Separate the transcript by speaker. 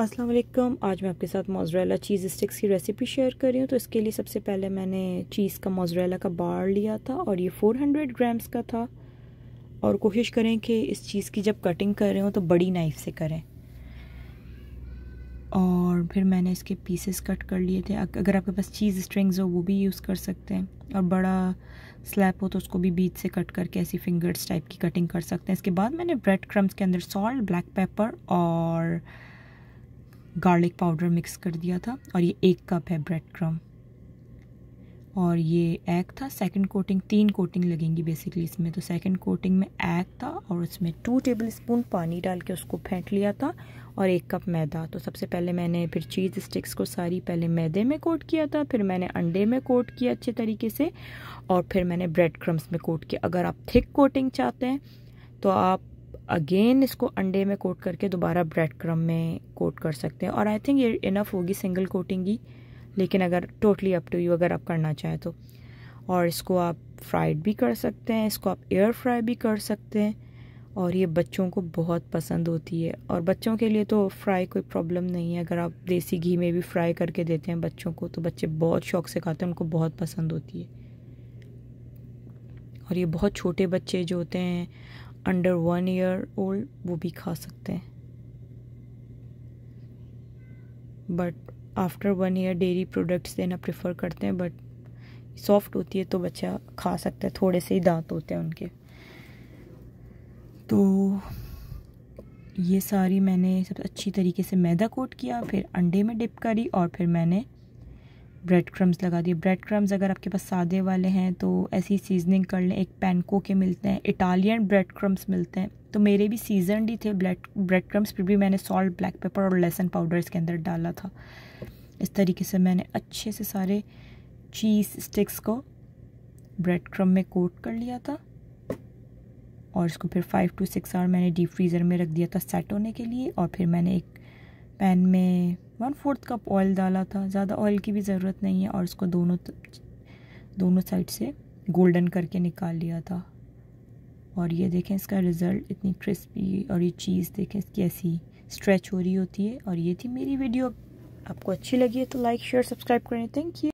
Speaker 1: अस्सलाम वालेकुम आज मैं आपके साथ मोजरेला चीज़ स्टिक्स की रेसिपी शेयर कर रही हूँ तो इसके लिए सबसे पहले मैंने चीज़ का मोजरेला का बार लिया था और ये 400 ग्राम्स का था और कोशिश करें कि इस चीज़ की जब कटिंग कर रहे हो तो बड़ी नाइफ़ से करें और फिर मैंने इसके पीसेस कट कर लिए थे अगर आपके पास चीज़ स्ट्रिंग्स हो वो भी यूज़ कर सकते हैं और बड़ा स्लैप हो तो उसको भी बीच से कट करके ऐसी फिंगर्स टाइप की कटिंग कर सकते हैं इसके बाद मैंने ब्रेड क्रम्स के अंदर सॉल्ट ब्लैक पेपर और गार्लिक पाउडर मिक्स कर दिया था और ये एक कप है ब्रेड क्रम और ये एग था सेकंड कोटिंग तीन कोटिंग लगेंगी बेसिकली इसमें तो सेकंड कोटिंग में एग था और उसमें टू टेबल स्पून पानी डाल के उसको फेंट लिया था और एक कप मैदा तो सबसे पहले मैंने फिर चीज़ स्टिक्स को सारी पहले मैदे में कोट किया था फिर मैंने अंडे में कोट किया अच्छे तरीके से और फिर मैंने ब्रेड क्रम्स में कोट किया अगर आप थिक कोटिंग चाहते हैं तो आप अगेन इसको अंडे में कोट करके दोबारा ब्रेड क्रम में कोट कर सकते हैं और आई थिंक ये इनफ होगी सिंगल कोटिंग ही लेकिन अगर टोटली अप टू यू अगर आप करना चाहें तो और इसको आप फ्राइड भी कर सकते हैं इसको आप एयर फ्राई भी कर सकते हैं और ये बच्चों को बहुत पसंद होती है और बच्चों के लिए तो फ्राई कोई प्रॉब्लम नहीं है अगर आप देसी घी में भी फ्राई करके देते हैं बच्चों को तो बच्चे बहुत शौक से खाते हैं उनको बहुत पसंद होती है और ये बहुत छोटे बच्चे जो होते हैं अंडर वन ईयर ओल्ड वो भी खा सकते हैं but after one year dairy products देना प्रेफर करते हैं बट सॉफ्ट होती है तो बच्चा खा सकता है थोड़े से ही दांत होते हैं उनके तो ये सारी मैंने सब अच्छी तरीके से मैदा कोट किया फिर अंडे में डिप करी और फिर मैंने ब्रेड क्रम्स लगा दिए ब्रेड क्रम्स अगर आपके पास सादे वाले हैं तो ऐसी सीजनिंग कर लें एक पैनको के मिलते हैं इटालियन ब्रेड क्रम्स मिलते हैं तो मेरे भी सीजनड ही थे ब्रेड ब्रेड क्रम्स फिर भी मैंने सॉल्ट ब्लैक पेपर और लहसन पाउडर इसके अंदर डाला था इस तरीके से मैंने अच्छे से सारे चीज़ स्टिक्स को ब्रेड क्रम में कोट कर लिया था और इसको फिर फाइव टू सिक्स आवर मैंने डीप फ्रीज़र में रख दिया था सेट होने के लिए और फिर मैंने एक पैन में वन फोर्थ कप ऑयल डाला था ज़्यादा ऑयल की भी ज़रूरत नहीं है और इसको दोनों दोनों साइड से गोल्डन करके निकाल लिया था और ये देखें इसका रिज़ल्ट इतनी क्रिस्पी और ये चीज़ देखें ऐसी स्ट्रेच हो रही होती है और ये थी मेरी वीडियो आपको अच्छी लगी है तो लाइक शेयर सब्सक्राइब करें थैंक यू